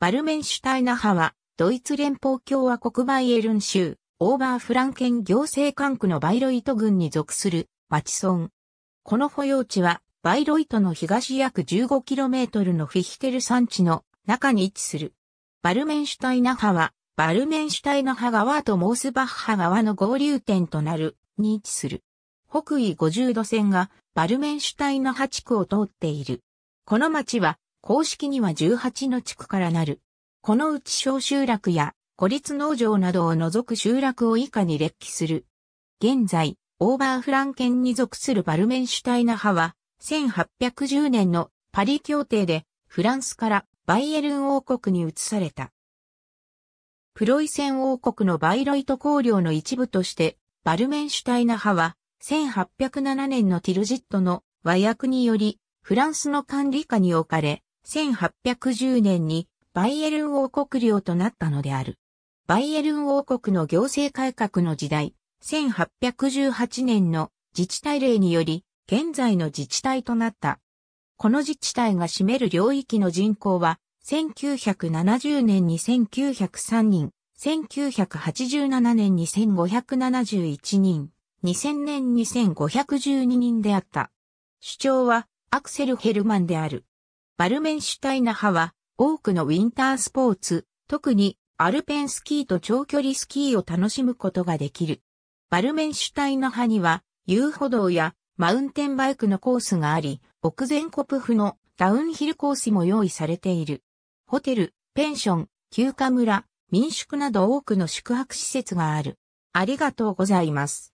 バルメンシュタイナ派は、ドイツ連邦共和国バイエルン州、オーバーフランケン行政管区のバイロイト郡に属する町村。この保養地は、バイロイトの東約 15km のフィヒテル山地の中に位置する。バルメンシュタイナ派は、バルメンシュタイナ派側とモースバッハ側の合流点となる、に位置する。北緯50度線が、バルメンシュタイナ派地区を通っている。この町は、公式には18の地区からなる。このうち小集落や孤立農場などを除く集落を以下に列記する。現在、オーバーフランケンに属するバルメンシュタイナ派は、1810年のパリ協定でフランスからバイエルン王国に移された。プロイセン王国のバイロイト公領の一部として、バルメンシュタイナ派は、1807年のティルジットの和訳により、フランスの管理下に置かれ、1810年にバイエルン王国領となったのである。バイエルン王国の行政改革の時代、1818年の自治体令により、現在の自治体となった。この自治体が占める領域の人口は、1970年に1903人、1987年に1571人、2000年に1512人であった。主張はアクセル・ヘルマンである。バルメンシュタイナ派は多くのウィンタースポーツ、特にアルペンスキーと長距離スキーを楽しむことができる。バルメンシュタイナ派には遊歩道やマウンテンバイクのコースがあり、奥前コプフのダウンヒルコースも用意されている。ホテル、ペンション、休暇村、民宿など多くの宿泊施設がある。ありがとうございます。